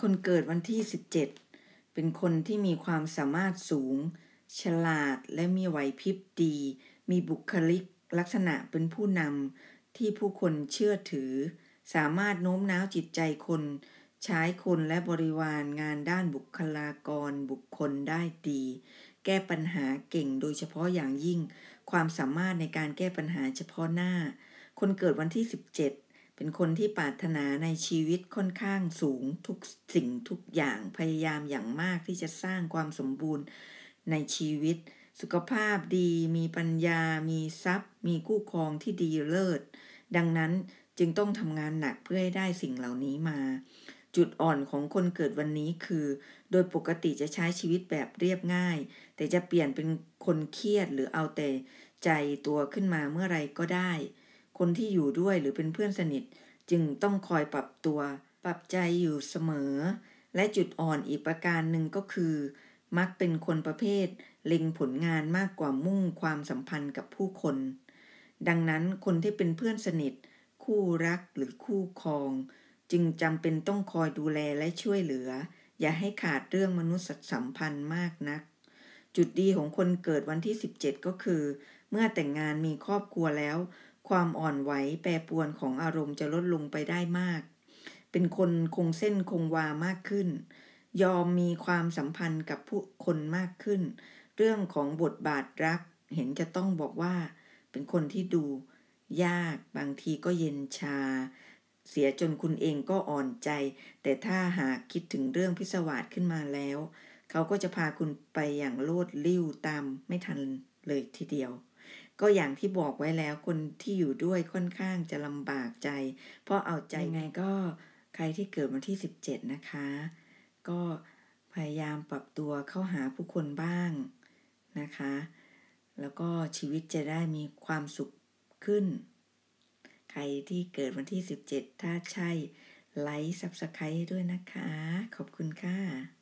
คนเกิดวันที่ 17 เป็นคนที่มีความสามารถสูง ฉลาดและมีไหวพริบดี มีบุคลิกลักษณะเป็นผู้นำที่ผู้คนเชื่อถือ สามารถโน้มน้าวจิตใจคน ใช้คนและบริวารงานด้านบุคลากร บุคคลได้ ดี แก้ปัญหาเก่งโดยเฉพาะอย่างยิ่งความสามารถในการแก้ปัญหาเฉพาะหน้า คนเกิดวันที่ 17เป็นคนที่ปรารถนาในชีวิตค่อนข้างสูงทุกสิ่งทุกอย่างพยายามอย่างมากที่จะสร้างความสมบูรณ์ ในชีวิต สุขภาพดี มีปัญญามีทรัพย์ มีคู่ครองที่ดีเลิศดังนั้นจึงต้องทำงานหนักเพื่อให้ได้สิ่งเหล่านี้มา จุดอ่อนของคนเกิดวันนี้คือ โดยปกติจะใช้ชีวิตแบบเรียบง่าย แต่จะเปลี่ยนเป็นคนเครียดหรือเอาแต่ใจตัวขึ้นมาเมื่อไรก็ได้คนที่อยู่ด้วยหรือเป็นเพื่อนสนิทจึงต้องคอยปรับตัว ปรับใจอยู่เสมอ และจุดอ่อนอีกประการหนึ่งก็คือ มักเป็นคนประเภทเล็งผลงานมากกว่ามุ่งความสัมพันธ์กับผู้คน ดังนั้นคนที่เป็นเพื่อนสนิท คู่รักหรือคู่ครอง จึงจำเป็นต้องคอยดูแลและช่วยเหลือ อย่าให้ขาดเรื่องมนุษยสัมพันธ์มากนัก จุดดีของคนเกิดวันที่ 17 ก็คือ เมื่อแต่งงานมีครอบครัวแล้วความอ่อนไหวแปรปวนของอารมณ์จะลดลงไปได้มาก เป็นคนคงเส้นคงวามากขึ้น ยอมมีความสัมพันธ์กับผู้คนมากขึ้น เรื่องของบทบาทรักเห็นจะต้องบอกว่า เป็นคนที่ดู ยากบางทีก็เย็นชา เสียจนคุณเองก็อ่อนใจ แต่ถ้าหากคิดถึงเรื่องพิศวาสขึ้นมาแล้ว เขาก็จะพาคุณไปอย่างโลดลิ่วตามไม่ทันเลยทีเดียวก็อย่างที่บอกไว้แล้วคนที่อยู่ด้วยค่อนข้างจะลำบากใจ เพราะเอาใจไงก็ใครที่เกิดวันที่ 17 นะคะ ก็พยายามปรับตัวเข้าหาผู้คนบ้างนะคะ แล้วก็ชีวิตจะได้มีความสุขขึ้น ใครที่เกิดวันที่ 17 ถ้าใช่ไลค์ซับสไครต์ด้วยนะคะ ขอบคุณค่ะ